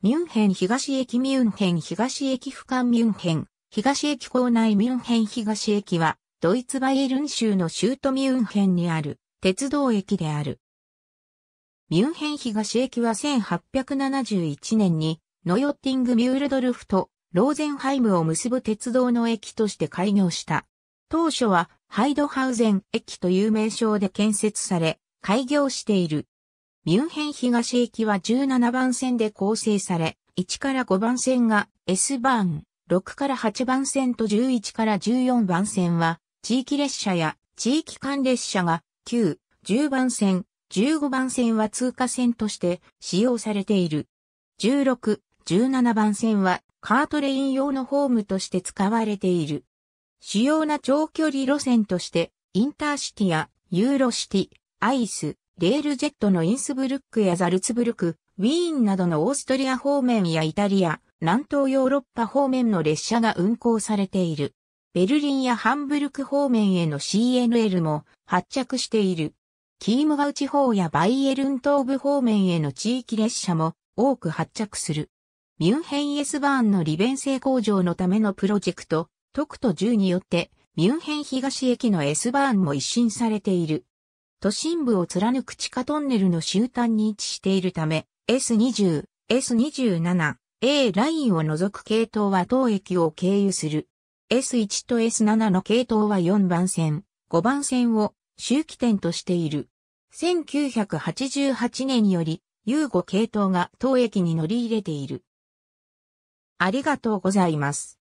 ミュンヘン東駅ミュンヘン東駅俯瞰ミュンヘン東駅構内ミュンヘン東駅はドイツバイエルン州の州都ミュンヘンにある鉄道駅である。ミュンヘン東駅は1871年にノヨッティング・ミュールドルフとローゼンハイムを結ぶ鉄道の駅として開業した。当初はハイドハウゼン駅という名称で建設され、開業している。ミュンヘン東行きは17番線で構成され、1から5番線が S バーン、6から8番線と11から14番線は、地域列車や地域間列車が9、10番線、15番線は通過線として使用されている。16、17番線はカートレイン用のホームとして使われている。主要な長距離路線として、インターシティやユーロシティ、アイス、レールジェットのインスブルックやザルツブルク、ウィーンなどのオーストリア方面やイタリア、南東ヨーロッパ方面の列車が運行されている。ベルリンやハンブルク方面への CNL も発着している。キームガウ地方やバイエルン東部方面への地域列車も多く発着する。ミュンヘン S エスバーンの利便性向上のためのプロジェクト、特途10によって、ミュンヘン東駅の S バーンも一新されている。都心部を貫く地下トンネルの終端に位置しているため、S20、S27、A ラインを除く系統は当駅を経由する。S1 と S7 の系統は4番線、5番線を周期点としている。1988年より U5 系統が当駅に乗り入れている。ありがとうございます。